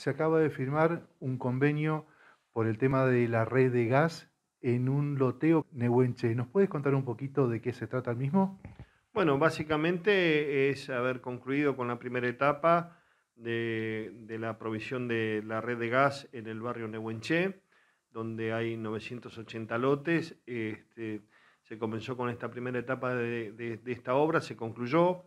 se acaba de firmar un convenio por el tema de la red de gas en un loteo Nehuenche. ¿Nos puedes contar un poquito de qué se trata el mismo? Bueno, básicamente es haber concluido con la primera etapa de, la provisión de la red de gas en el barrio Nehuenche, donde hay 980 lotes. Este, se comenzó con esta primera etapa de esta obra, se concluyó.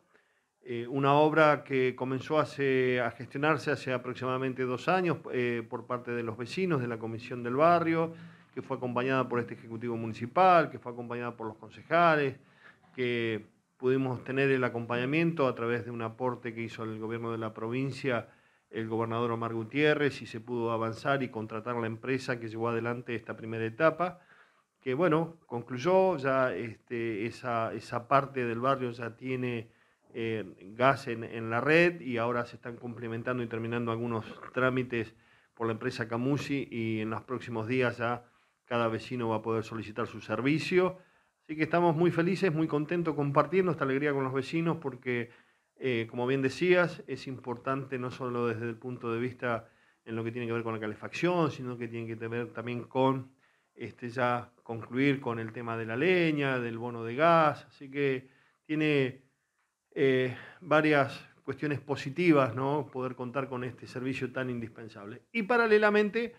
Eh, una obra que comenzó a gestionarse hace aproximadamente dos años eh, por parte de los vecinos de la Comisión del Barrio, que fue acompañada por este Ejecutivo Municipal, que fue acompañada por los concejales, que pudimos tener el acompañamiento a través de un aporte que hizo el gobierno de la provincia, el gobernador Omar Gutiérrez, y se pudo avanzar y contratar la empresa que llevó adelante esta primera etapa que bueno, concluyó, ya este, esa, esa parte del barrio ya tiene gas en, la red y ahora se están complementando y terminando algunos trámites por la empresa Camusi y en los próximos días ya cada vecino va a poder solicitar su servicio. Así que estamos muy felices, muy contentos compartiendo esta alegría con los vecinos porque, eh, como bien decías, es importante no solo desde el punto de vista en lo que tiene que ver con la calefacción, sino que tiene que ver también con este, ya concluir con el tema de la leña, del bono de gas. Así que tiene eh, varias cuestiones positivas, ¿no? Poder contar con este servicio tan indispensable. Y paralelamente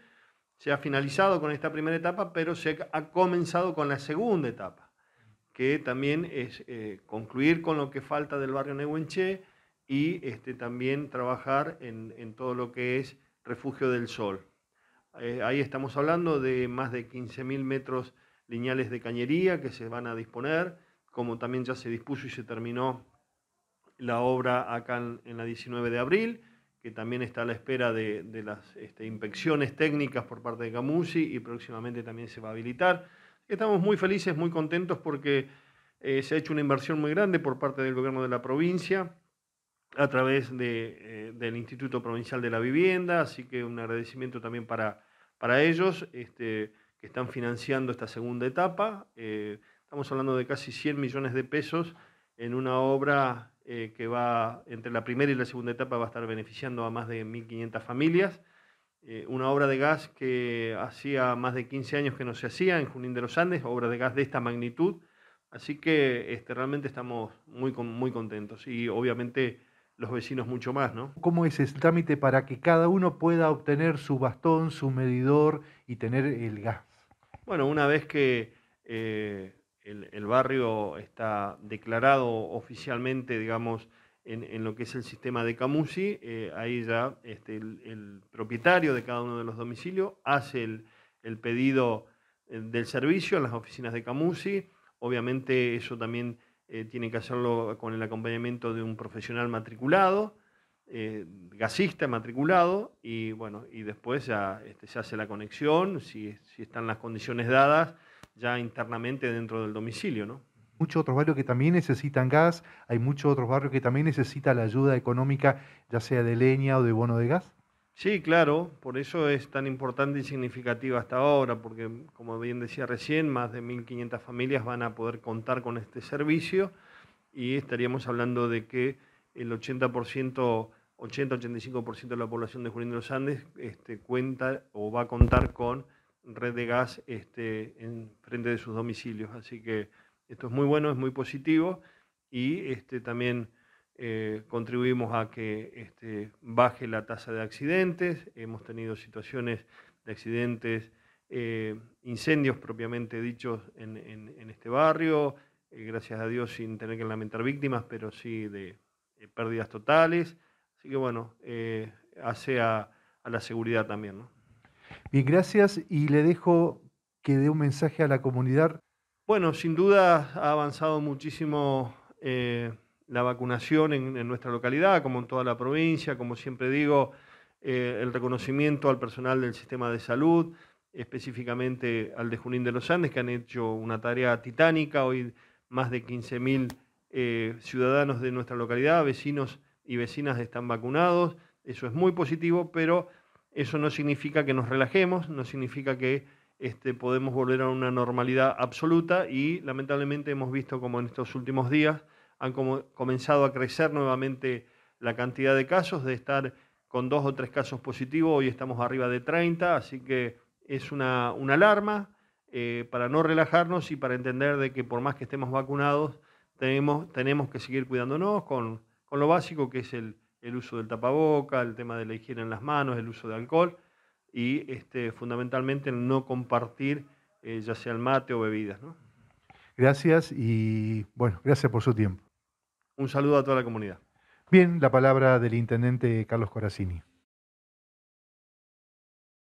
se ha finalizado con esta primera etapa, pero se ha comenzado con la segunda etapa, que también es eh, concluir con lo que falta del barrio Nehuenche y este, también trabajar en, todo lo que es refugio del sol. Eh, ahí estamos hablando de más de 15.000 metros lineales de cañería que se van a disponer, como también ya se dispuso y se terminó la obra acá en, la 19 de abril, que también está a la espera de, las este, inspecciones técnicas por parte de Camusi y próximamente también se va a habilitar. Estamos muy felices, muy contentos porque eh, se ha hecho una inversión muy grande por parte del gobierno de la provincia a través eh, del Instituto Provincial de la Vivienda, así que un agradecimiento también para, para ellos este, que están financiando esta segunda etapa. Eh, estamos hablando de casi 100 millones de pesos en una obra eh, que va entre la primera y la segunda etapa va a estar beneficiando a más de 1.500 familias. Eh, una obra de gas que hacía más de 15 años que no se hacía en Junín de los Andes, obra de gas de esta magnitud. Así que este, realmente estamos muy, muy contentos y obviamente los vecinos mucho más, ¿no? ¿Cómo es el trámite para que cada uno pueda obtener su bastón, su medidor y tener el gas? Bueno, una vez que eh, el, barrio está declarado oficialmente, digamos, en, lo que es el sistema de Camusi, eh, ahí ya este, el, propietario de cada uno de los domicilios hace el, pedido eh, del servicio en las oficinas de Camusi. Obviamente eso también eh, tiene que hacerlo con el acompañamiento de un profesional matriculado, gasista matriculado, y bueno, y después ya este, se hace la conexión, si están las condiciones dadas ya internamente dentro del domicilio, ¿no? Muchos otros barrios que también necesitan gas, hay muchos otros barrios que también necesitan la ayuda económica, ya sea de leña o de bono de gas. Sí, claro, por eso es tan importante y significativa hasta ahora, porque como bien decía recién, más de 1.500 familias van a poder contar con este servicio y estaríamos hablando de que el 80%, 80-85% de la población de Julián de los Andes este, cuenta o va a contar con red de gas este, en frente de sus domicilios. Así que esto es muy bueno, es muy positivo y este, también eh, contribuimos a que este, baje la tasa de accidentes. Hemos tenido situaciones de accidentes, eh, incendios propiamente dichos en, este barrio, eh, gracias a Dios sin tener que lamentar víctimas, pero sí de pérdidas totales. Así que bueno, hace a, a la seguridad también. ¿no? Y gracias y le dejo que dé un mensaje a la comunidad. Bueno, sin duda ha avanzado muchísimo eh, la vacunación en, nuestra localidad, como en toda la provincia, como siempre digo, eh, el reconocimiento al personal del sistema de salud, específicamente al de Junín de los Andes, que han hecho una tarea titánica. Hoy más de 15.000 eh, ciudadanos de nuestra localidad, vecinos y vecinas están vacunados. Eso es muy positivo, pero eso no significa que nos relajemos, no significa que este, podemos volver a una normalidad absoluta y lamentablemente hemos visto como en estos últimos días han comenzado a crecer nuevamente la cantidad de casos, de estar con dos o tres casos positivos, hoy estamos arriba de 30, así que es una, alarma eh, para no relajarnos y para entender de que por más que estemos vacunados, tenemos, tenemos que seguir cuidándonos con lo básico que es el, el uso del tapaboca, el tema de la higiene en las manos, el uso de alcohol y este, fundamentalmente el no compartir eh, ya sea el mate o bebidas. Gracias y bueno, gracias por su tiempo. Un saludo a toda la comunidad. Bien, la palabra del intendente Carlos Corazini.